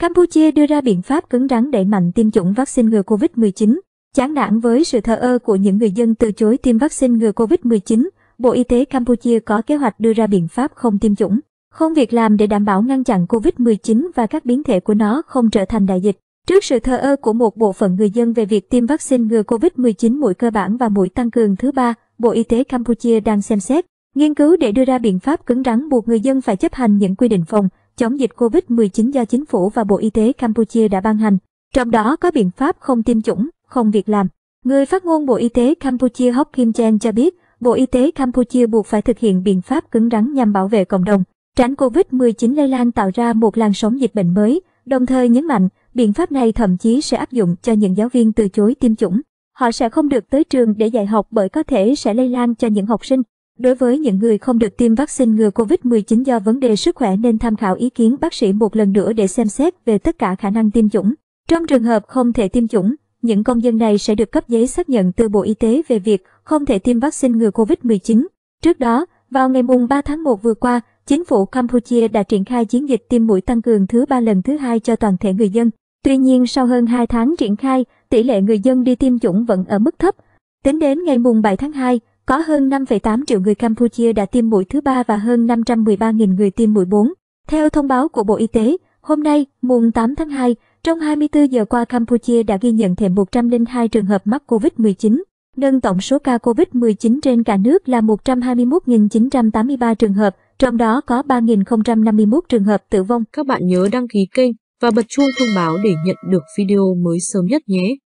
Campuchia đưa ra biện pháp cứng rắn đẩy mạnh tiêm chủng vaccine ngừa COVID-19. Chán nản với sự thờ ơ của những người dân từ chối tiêm vaccine ngừa COVID-19, Bộ Y tế Campuchia có kế hoạch đưa ra biện pháp không tiêm chủng, không việc làm để đảm bảo ngăn chặn COVID-19 và các biến thể của nó không trở thành đại dịch. Trước sự thờ ơ của một bộ phận người dân về việc tiêm vaccine ngừa COVID-19 mũi cơ bản và mũi tăng cường thứ ba, Bộ Y tế Campuchia đang xem xét, nghiên cứu để đưa ra biện pháp cứng rắn buộc người dân phải chấp hành những quy định phòng, chống dịch COVID-19 do chính phủ và Bộ Y tế Campuchia đã ban hành, trong đó có biện pháp không tiêm chủng, không việc làm. Người phát ngôn Bộ Y tế Campuchia Hock Kim Chen cho biết, Bộ Y tế Campuchia buộc phải thực hiện biện pháp cứng rắn nhằm bảo vệ cộng đồng, tránh COVID-19 lây lan tạo ra một làn sóng dịch bệnh mới, đồng thời nhấn mạnh, biện pháp này thậm chí sẽ áp dụng cho những giáo viên từ chối tiêm chủng. Họ sẽ không được tới trường để dạy học bởi có thể sẽ lây lan cho những học sinh. Đối với những người không được tiêm vaccine ngừa COVID-19 do vấn đề sức khỏe nên tham khảo ý kiến bác sĩ một lần nữa để xem xét về tất cả khả năng tiêm chủng. Trong trường hợp không thể tiêm chủng, những công dân này sẽ được cấp giấy xác nhận từ Bộ Y tế về việc không thể tiêm vaccine ngừa COVID-19. Trước đó, vào ngày mùng 3 tháng 1 vừa qua, chính phủ Campuchia đã triển khai chiến dịch tiêm mũi tăng cường thứ ba lần thứ hai cho toàn thể người dân. Tuy nhiên, sau hơn 2 tháng triển khai, tỷ lệ người dân đi tiêm chủng vẫn ở mức thấp. Tính đến ngày mùng 7 tháng 2, có hơn 5,8 triệu người Campuchia đã tiêm mũi thứ ba và hơn 513.000 người tiêm mũi 4. Theo thông báo của Bộ Y tế, hôm nay, mùng 8 tháng 2, trong 24 giờ qua Campuchia đã ghi nhận thêm 102 trường hợp mắc COVID-19, nâng tổng số ca COVID-19 trên cả nước là 121.983 trường hợp, trong đó có 3.051 trường hợp tử vong. Các bạn nhớ đăng ký kênh và bật chuông thông báo để nhận được video mới sớm nhất nhé.